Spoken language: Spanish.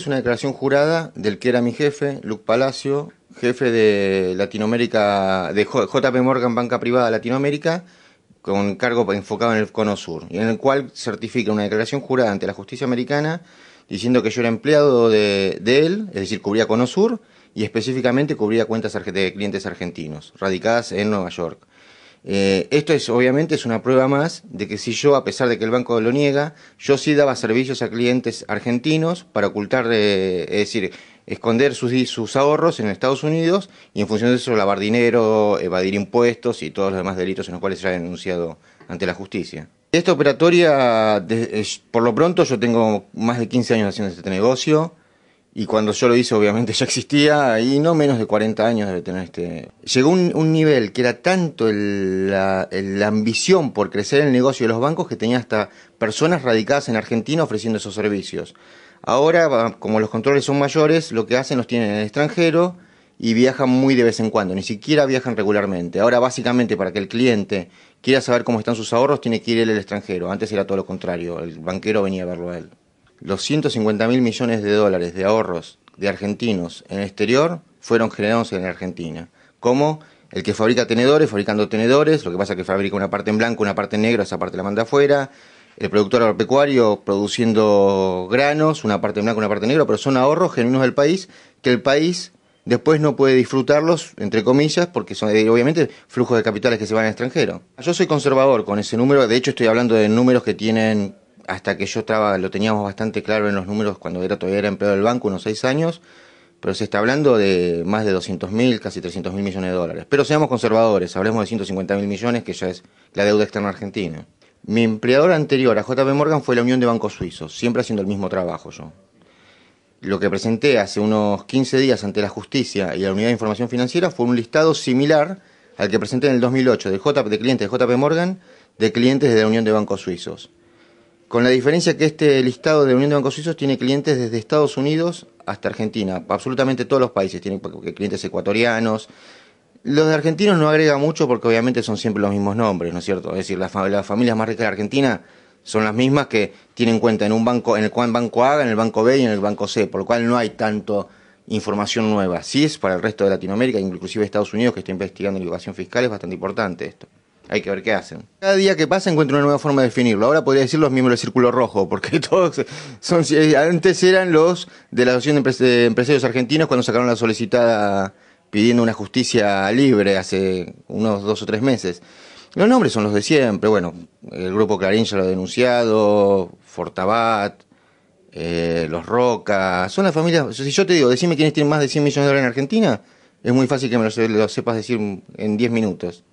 Es una declaración jurada del que era mi jefe, Luke Palacio, jefe de Latinoamérica, de JP Morgan Banca Privada Latinoamérica, con cargo enfocado en el Cono Sur, y en el cual certifica una declaración jurada ante la justicia americana diciendo que yo era empleado de, él, es decir, cubría CONOSUR y específicamente cubría cuentas de clientes argentinos, radicadas en Nueva York. Eh, esto es obviamente es una prueba más de que si yo, a pesar de que el banco lo niega, yo sí daba servicios a clientes argentinos para ocultar, eh, es decir, esconder sus, ahorros en Estados Unidos y en función de eso lavar dinero, evadir impuestos y todos los demás delitos en los cuales se ha denunciado ante la justicia. Esta operatoria, por lo pronto, yo tengo más de 15 años haciendo este negocio. Y cuando yo lo hice, obviamente ya existía, y no menos de 40 años debe tener este. Llegó un, nivel que era tanto la, la, ambición por crecer el negocio de los bancos que tenía hasta personas radicadas en Argentina ofreciendo esos servicios. Ahora, como los controles son mayores, lo que hacen los tienen en el extranjero y viajan muy de vez en cuando, ni siquiera viajan regularmente. Ahora, básicamente, para que el cliente quiera saber cómo están sus ahorros, tiene que ir él al extranjero. Antes era todo lo contrario, el banquero venía a verlo a él los 150 mil millones de dólares de ahorros de argentinos en el exterior fueron generados en Argentina. Como el que fabrica tenedores, fabricando tenedores, lo que pasa es que fabrica una parte en blanco, una parte en negro, esa parte la manda afuera. El productor agropecuario produciendo granos, una parte en blanco, una parte en negro, pero son ahorros genuinos del país que el país después no puede disfrutarlos, entre comillas, porque son eh, obviamente flujos de capitales que se van al extranjero. Yo soy conservador con ese número, de hecho estoy hablando de números que tienen hasta que yo lo teníamos bastante claro en los números cuando era todavía era empleado del banco, unos seis años, pero se está hablando de más de 200 mil, casi 300 mil millones de dólares. Pero seamos conservadores, hablemos de 150 mil millones, que ya es la deuda externa argentina. Mi empleador anterior a JP Morgan fue la Unión de Bancos Suizos, siempre haciendo el mismo trabajo yo. Lo que presenté hace unos 15 días ante la justicia y la Unidad de Información Financiera fue un listado similar al que presenté en el 2008 de, de clientes de JP Morgan, de clientes de la Unión de Bancos Suizos. Con la diferencia que este listado de Unión de Bancos Suizos tiene clientes desde Estados Unidos hasta Argentina, absolutamente todos los países, tienen clientes ecuatorianos. Los de argentinos no agrega mucho porque obviamente son siempre los mismos nombres, ¿no es cierto? Es decir, las, familias más ricas de Argentina son las mismas que tienen cuenta en un banco, en el banco A, en el banco B y en el banco C, por lo cual no hay tanto información nueva. Sí es para el resto de Latinoamérica, inclusive Estados Unidos, que está investigando la evasión fiscal, es bastante importante esto. Hay que ver qué hacen. Cada día que pasa encuentro una nueva forma de definirlo. Ahora podría decir los miembros del Círculo Rojo, porque todos son. Eh, antes eran los de la Asociación de Empresarios Argentinos cuando sacaron la solicitada pidiendo una justicia libre hace unos dos o tres meses. Los nombres son los de siempre. Bueno, el grupo Clarín ya lo ha denunciado, Fortabat, eh, Los Roca, Son las familias. Si yo te digo, decime quiénes tienen más de 100 millones de dólares en Argentina, es muy fácil que me lo sepas decir en 10 minutos.